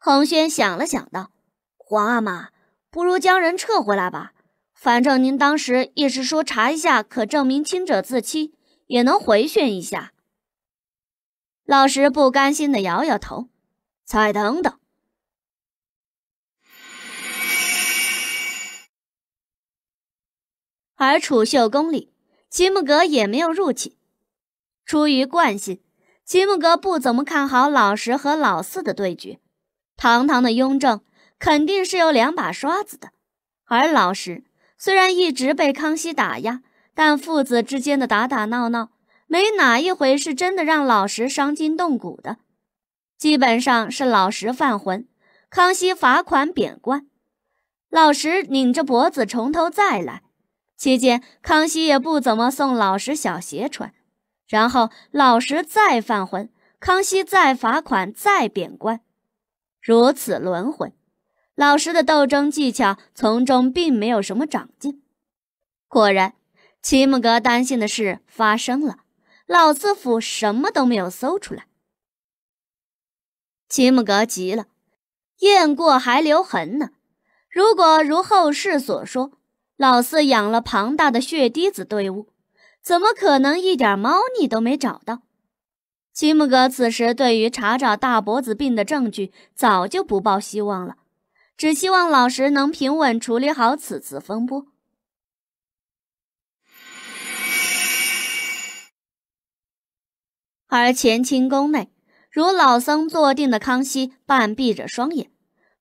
恒轩想了想，道：“皇阿玛，不如将人撤回来吧。反正您当时也是说查一下，可证明清者自清，也能回旋一下。”老十不甘心的摇摇头：“再等等。”而储秀宫里，齐木格也没有入寝。出于惯性，齐木格不怎么看好老十和老四的对决。堂堂的雍正肯定是有两把刷子的，而老十虽然一直被康熙打压，但父子之间的打打闹闹，没哪一回是真的让老十伤筋动骨的，基本上是老十犯浑，康熙罚款贬官，老十拧着脖子从头再来。期间，康熙也不怎么送老十小鞋穿，然后老十再犯浑，康熙再罚款再贬官。如此轮回，老师的斗争技巧从中并没有什么长进。果然，齐木格担心的事发生了，老四府什么都没有搜出来。齐木格急了，雁过还留痕呢。如果如后世所说，老四养了庞大的血滴子队伍，怎么可能一点猫腻都没找到？吉木格此时对于查找大脖子病的证据早就不抱希望了，只希望老十能平稳处理好此次风波。而乾清宫内，如老僧坐定的康熙半闭着双眼，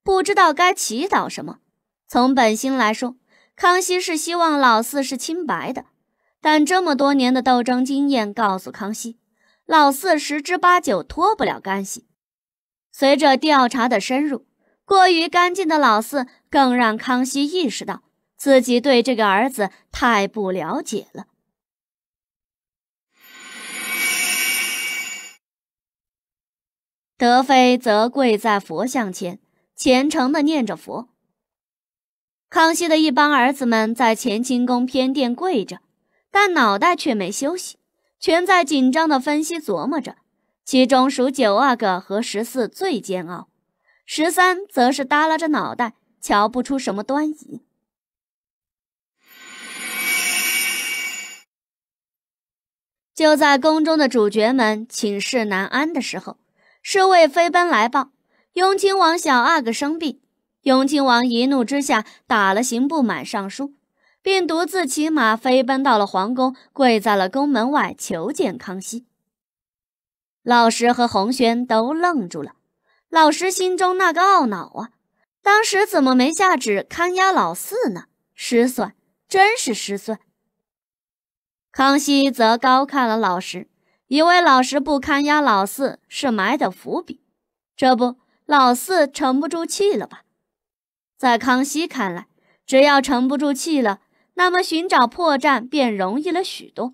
不知道该祈祷什么。从本心来说，康熙是希望老四是清白的，但这么多年的斗争经验告诉康熙。老四十之八九脱不了干系。随着调查的深入，过于干净的老四更让康熙意识到自己对这个儿子太不了解了。德妃则跪在佛像前，虔诚地念着佛。康熙的一帮儿子们在乾清宫偏殿跪着，但脑袋却没休息。全在紧张的分析琢磨着，其中属九阿哥和十四最煎熬，十三则是耷拉着脑袋，瞧不出什么端倪。就在宫中的主角们寝食难安的时候，侍卫飞奔来报：雍亲王小阿哥生病。雍亲王一怒之下打了刑部满尚书。并独自骑马飞奔到了皇宫，跪在了宫门外求见康熙。老十和洪轩都愣住了，老十心中那个懊恼啊！当时怎么没下旨看押老四呢？失算，真是失算！康熙则高看了老十，以为老十不看押老四是埋的伏笔，这不，老四沉不住气了吧？在康熙看来，只要沉不住气了。那么寻找破绽便容易了许多。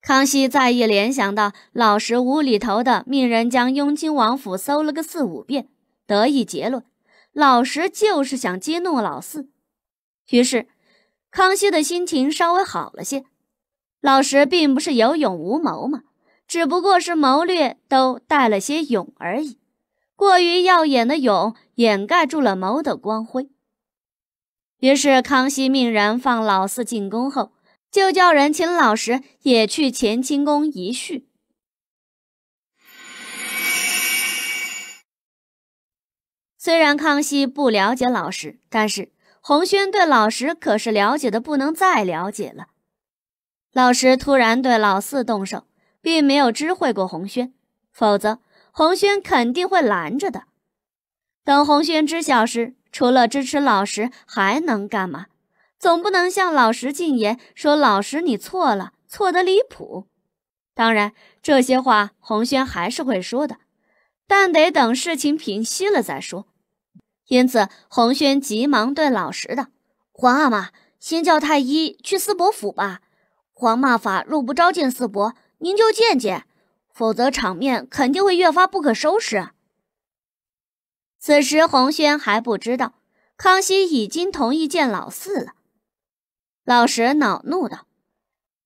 康熙再一联想到老十无厘头的命人将雍亲王府搜了个四五遍，得以结论：老十就是想激怒老四。于是，康熙的心情稍微好了些。老十并不是有勇无谋嘛，只不过是谋略都带了些勇而已，过于耀眼的勇掩盖住了谋的光辉。于是，康熙命人放老四进宫后，就叫人请老十也去乾清宫一叙。虽然康熙不了解老十，但是洪轩对老十可是了解的不能再了解了。老十突然对老四动手，并没有知会过洪轩，否则洪轩肯定会拦着的。等洪轩知晓时，除了支持老石，还能干嘛？总不能向老石进言，说老石你错了，错得离谱。当然，这些话洪轩还是会说的，但得等事情平息了再说。因此，洪轩急忙对老石道：“皇阿玛，先叫太医去四伯府吧。皇骂法若不召见四伯，您就见见，否则场面肯定会越发不可收拾。”此时，洪轩还不知道康熙已经同意见老四了。老十恼怒道：“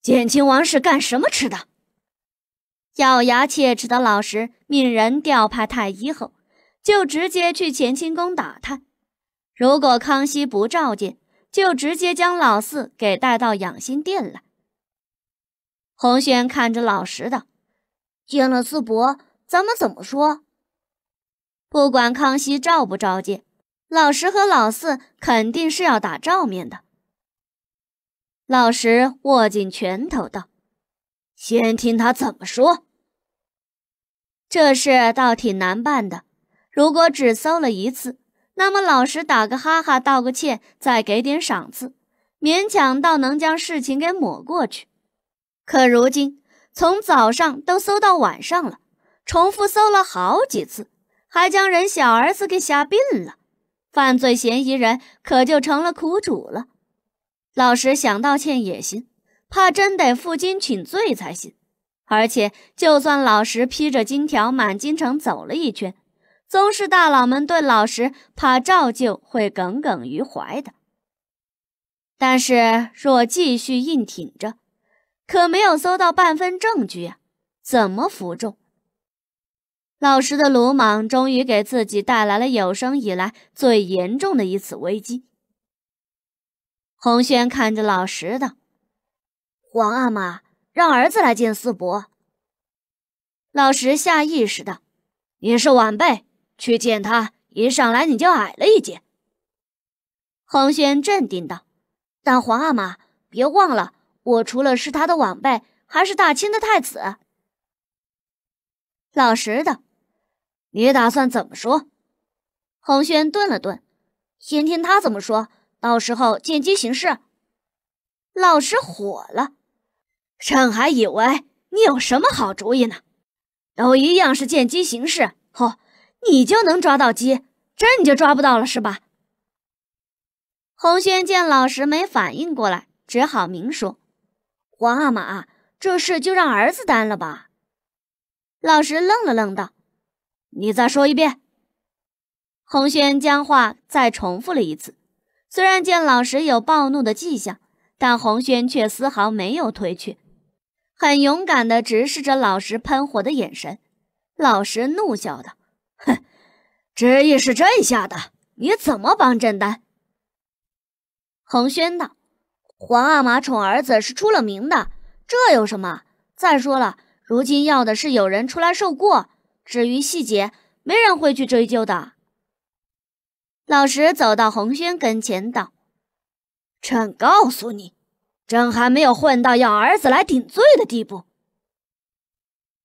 建亲王是干什么吃的？”咬牙切齿的老十命人调派太医后，就直接去乾清宫打探。如果康熙不召见，就直接将老四给带到养心殿来。洪轩看着老十道：“见了四伯，咱们怎么说？”不管康熙召不召见，老十和老四肯定是要打照面的。老十握紧拳头道：“先听他怎么说。”这事倒挺难办的。如果只搜了一次，那么老十打个哈哈，道个歉，再给点赏赐，勉强倒能将事情给抹过去。可如今从早上都搜到晚上了，重复搜了好几次。还将人小儿子给吓病了，犯罪嫌疑人可就成了苦主了。老石想道歉也行，怕真得负荆请罪才行。而且，就算老石披着金条满京城走了一圈，宗室大佬们对老石怕照旧会耿耿于怀的。但是，若继续硬挺着，可没有搜到半分证据啊，怎么服众？老十的鲁莽终于给自己带来了有生以来最严重的一次危机。红轩看着老实道：“皇阿玛让儿子来见四伯。”老实下意识道：“你是晚辈，去见他，一上来你就矮了一截。”红轩镇定道：“但皇阿玛别忘了，我除了是他的晚辈，还是大清的太子。”老实的，你打算怎么说？洪轩顿了顿，先听他怎么说，到时候见机行事。老实火了，朕还以为你有什么好主意呢，都一样是见机行事。好，你就能抓到鸡，朕就抓不到了是吧？洪轩见老实没反应过来，只好明说：皇阿玛，这事就让儿子担了吧。老十愣了愣，道：“你再说一遍。”洪轩将话再重复了一次。虽然见老十有暴怒的迹象，但洪轩却丝毫没有退却，很勇敢的直视着老十喷火的眼神。老十怒笑道：“哼，旨意是朕下的，你怎么帮朕的？”洪轩道：“皇阿玛宠儿子是出了名的，这有什么？再说了。”如今要的是有人出来受过，至于细节，没人会去追究的。老石走到红轩跟前，道：“朕告诉你，朕还没有混到要儿子来顶罪的地步。”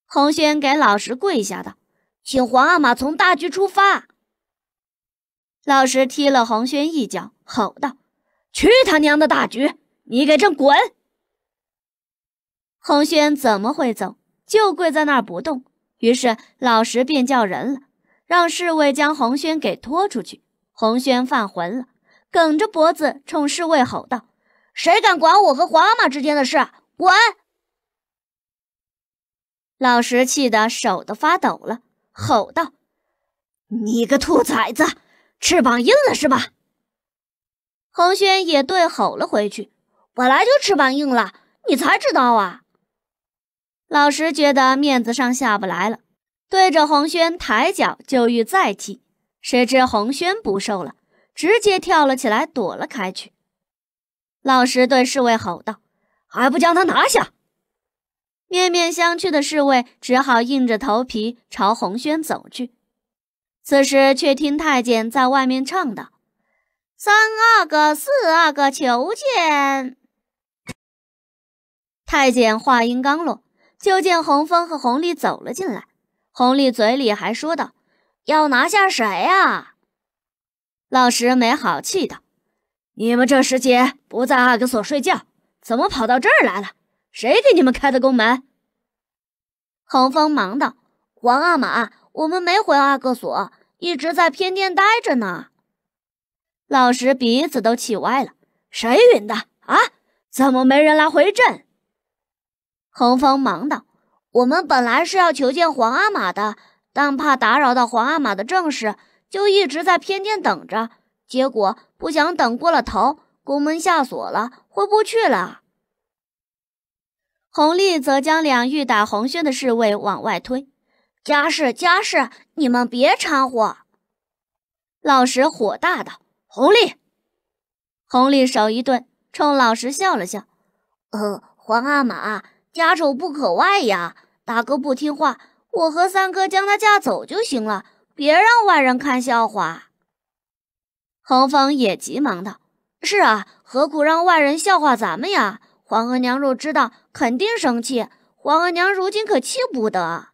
红轩给老石跪下，道：“请皇阿玛从大局出发。”老石踢了红轩一脚，吼道：“去他娘的大局！你给朕滚！”红轩怎么会走？就跪在那儿不动，于是老石便叫人了，让侍卫将红轩给拖出去。红轩犯浑了，梗着脖子冲侍卫吼道：“谁敢管我和皇阿玛之间的事？滚！”老石气得手都发抖了，吼道：“你个兔崽子，翅膀硬了是吧？”红轩也对吼了回去：“本来就翅膀硬了，你才知道啊！”老石觉得面子上下不来了，对着洪轩抬脚就欲再踢，谁知洪轩不受了，直接跳了起来躲了开去。老石对侍卫吼道：“还不将他拿下！”面面相觑的侍卫只好硬着头皮朝洪轩走去。此时却听太监在外面唱道：“三阿哥、四阿哥求见。”太监话音刚落。就见红峰和红丽走了进来，红丽嘴里还说道：“要拿下谁呀？”老石没好气道：“你们这时节不在阿哥所睡觉，怎么跑到这儿来了？谁给你们开的宫门？”红峰忙道：“皇阿玛，我们没回阿哥所，一直在偏殿待着呢。”老石鼻子都气歪了：“谁允的啊？怎么没人来回朕？”恒方忙道：“我们本来是要求见皇阿玛的，但怕打扰到皇阿玛的正事，就一直在偏殿等着。结果不想等过了头，宫门下锁了，回不去了。”红丽则将两欲打红轩的侍卫往外推：“家事家事，你们别掺和。”老石火大道：“红丽！”红丽手一顿，冲老石笑了笑：“呃，皇阿玛。”家丑不可外呀！大哥不听话，我和三哥将他架走就行了，别让外人看笑话。恒丰也急忙道：“是啊，何苦让外人笑话咱们呀？皇额娘若知道，肯定生气。皇额娘如今可气不得。”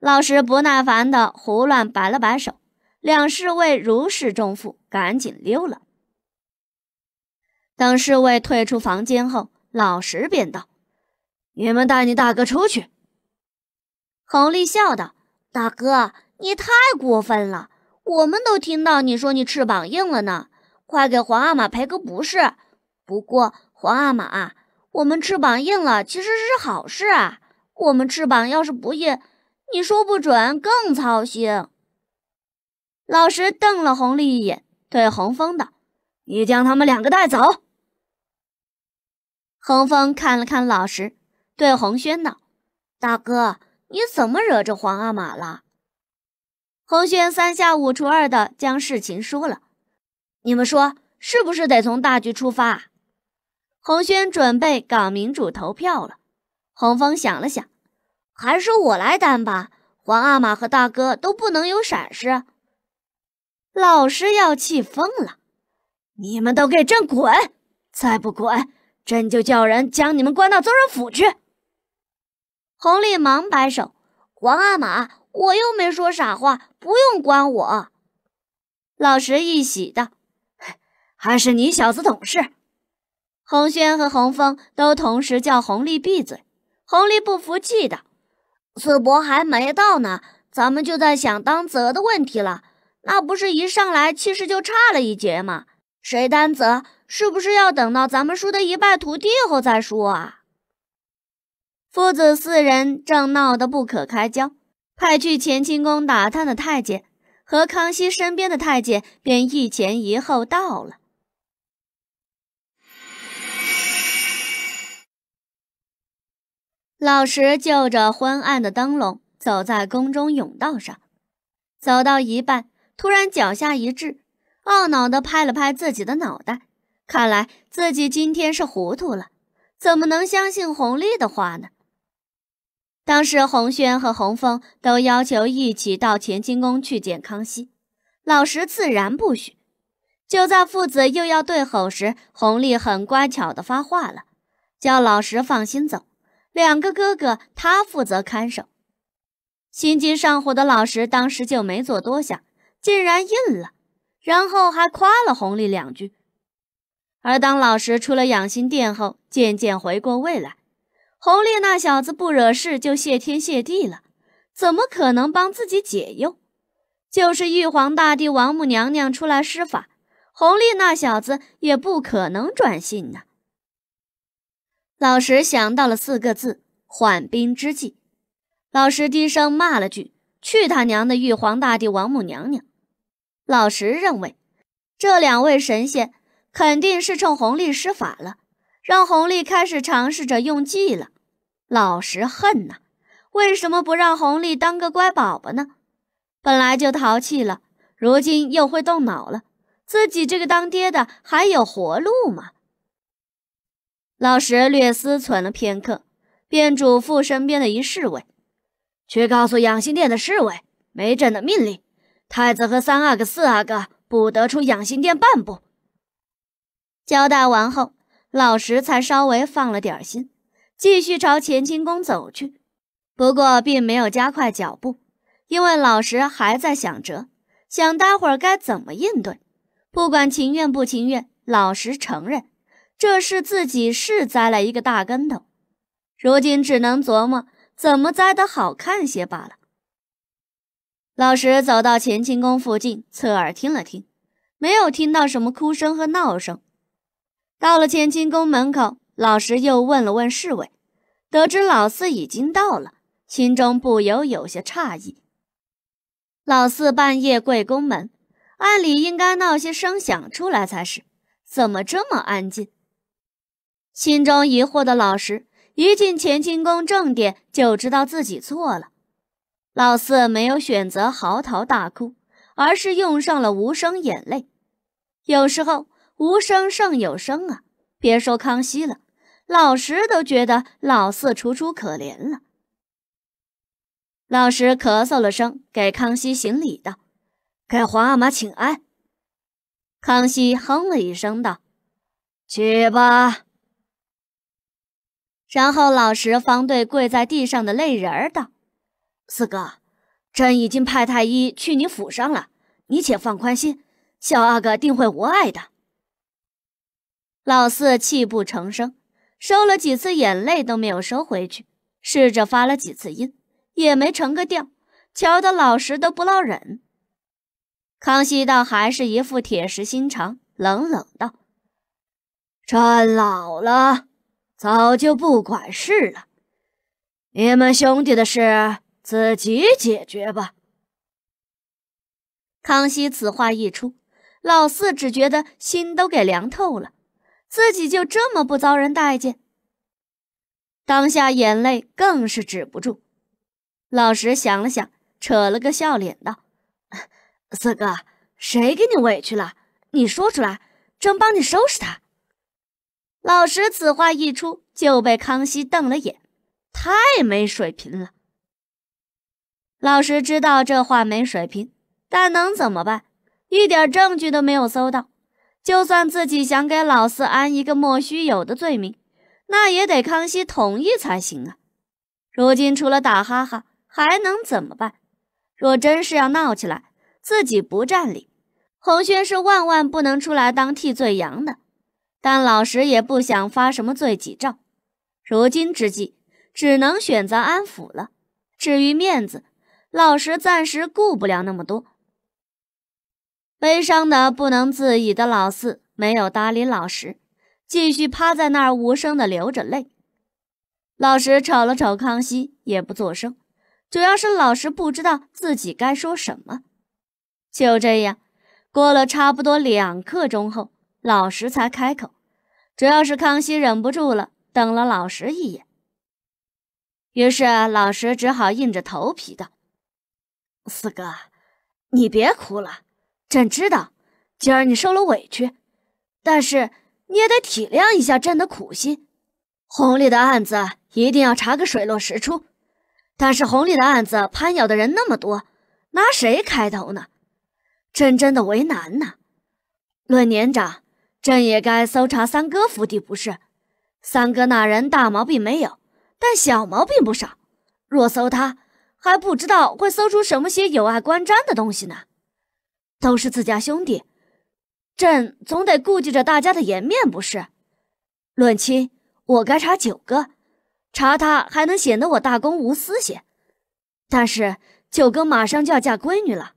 老十不耐烦的胡乱摆了摆手，两侍卫如释重负，赶紧溜了。等侍卫退出房间后。老实便道：“你们带你大哥出去。”红丽笑道：“大哥，你太过分了！我们都听到你说你翅膀硬了呢，快给皇阿玛赔个不是。不过，皇阿玛，我们翅膀硬了其实是好事啊。我们翅膀要是不硬，你说不准更操心。”老实瞪了红丽一眼，对红枫道：“你将他们两个带走。”洪峰看了看老师，对洪轩道：“大哥，你怎么惹着皇阿玛了？”洪轩三下五除二的将事情说了。你们说是不是得从大局出发？洪轩准备搞民主投票了。洪峰想了想，还是我来担吧。皇阿玛和大哥都不能有闪失。老师要气疯了，你们都给朕滚！再不滚！朕就叫人将你们关到宗人府去。弘丽忙摆手：“王阿玛，我又没说傻话，不用关我。”老十一喜道：“还是你小子懂事。”洪轩和洪峰都同时叫洪丽闭嘴。洪丽不服气道：“四伯还没到呢，咱们就在想当责的问题了，那不是一上来气势就差了一截吗？谁担责？”是不是要等到咱们输的一败涂地后再说啊？父子四人正闹得不可开交，派去乾清宫打探的太监和康熙身边的太监便一前一后到了。老石就着昏暗的灯笼走在宫中甬道上，走到一半，突然脚下一滞，懊恼的拍了拍自己的脑袋。看来自己今天是糊涂了，怎么能相信红丽的话呢？当时红轩和红峰都要求一起到乾清宫去见康熙，老石自然不许。就在父子又要对吼时，红丽很乖巧的发话了，叫老石放心走，两个哥哥他负责看守。心急上火的老石当时就没做多想，竟然应了，然后还夸了红丽两句。而当老石出了养心殿后，渐渐回过味来，红历那小子不惹事就谢天谢地了，怎么可能帮自己解忧？就是玉皇大帝、王母娘娘出来施法，红历那小子也不可能转性呢。老石想到了四个字：缓兵之计。老石低声骂了句：“去他娘的玉皇大帝、王母娘娘！”老石认为，这两位神仙。肯定是冲红利施法了，让红利开始尝试着用计了。老石恨呐，为什么不让红利当个乖宝宝呢？本来就淘气了，如今又会动脑了，自己这个当爹的还有活路吗？老石略思忖了片刻，便嘱咐身边的一侍卫：“去告诉养心殿的侍卫，没朕的命令，太子和三阿哥、四阿哥不得出养心殿半步。”交代完后，老石才稍微放了点心，继续朝乾清宫走去。不过，并没有加快脚步，因为老石还在想着，想待会儿该怎么应对。不管情愿不情愿，老石承认，这事自己是栽了一个大跟头。如今只能琢磨怎么栽得好看些罢了。老石走到乾清宫附近，侧耳听了听，没有听到什么哭声和闹声。到了乾清宫门口，老十又问了问侍卫，得知老四已经到了，心中不由有些诧异。老四半夜跪宫门，按理应该闹些声响出来才是，怎么这么安静？心中疑惑的老十一进乾清宫正殿，就知道自己错了。老四没有选择嚎啕大哭，而是用上了无声眼泪。有时候。无声胜有声啊！别说康熙了，老十都觉得老四楚楚可怜了。老十咳嗽了声，给康熙行礼道：“给皇阿玛请安。”康熙哼了一声道：“去吧。”然后老十方对跪在地上的泪人儿道：“四哥，朕已经派太医去你府上了，你且放宽心，小阿哥定会无碍的。”老四泣不成声，收了几次眼泪都没有收回去，试着发了几次音，也没成个调，瞧得老十都不落忍。康熙倒还是一副铁石心肠，冷冷道：“朕老了，早就不管事了，你们兄弟的事自己解决吧。”康熙此话一出，老四只觉得心都给凉透了。自己就这么不遭人待见，当下眼泪更是止不住。老石想了想，扯了个笑脸道：“四哥，谁给你委屈了？你说出来，朕帮你收拾他。”老石此话一出，就被康熙瞪了眼，太没水平了。老石知道这话没水平，但能怎么办？一点证据都没有搜到。就算自己想给老四安一个莫须有的罪名，那也得康熙同意才行啊。如今除了打哈哈，还能怎么办？若真是要闹起来，自己不占理，洪轩是万万不能出来当替罪羊的。但老十也不想发什么罪己诏，如今之计，只能选择安抚了。至于面子，老十暂时顾不了那么多。悲伤的不能自已的老四没有搭理老十，继续趴在那儿无声的流着泪。老石瞅了瞅康熙，也不作声，主要是老石不知道自己该说什么。就这样，过了差不多两刻钟后，老石才开口，主要是康熙忍不住了，瞪了老石一眼。于是老石只好硬着头皮道：“四哥，你别哭了。”朕知道，今儿你受了委屈，但是你也得体谅一下朕的苦心。红丽的案子一定要查个水落石出，但是红丽的案子攀咬的人那么多，拿谁开头呢？朕真的为难呐。论年长，朕也该搜查三哥府邸不是？三哥那人大毛病没有，但小毛病不少。若搜他，还不知道会搜出什么些有碍观瞻的东西呢。都是自家兄弟，朕总得顾忌着大家的颜面不是？论亲，我该查九哥，查他还能显得我大公无私些。但是九哥马上就要嫁闺女了，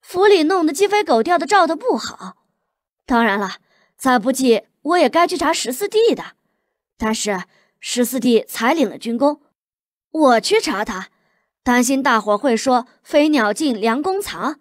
府里弄得鸡飞狗跳的，照得不好。当然了，再不济我也该去查十四弟的，但是十四弟才领了军功，我去查他，担心大伙会说飞鸟尽，良弓藏。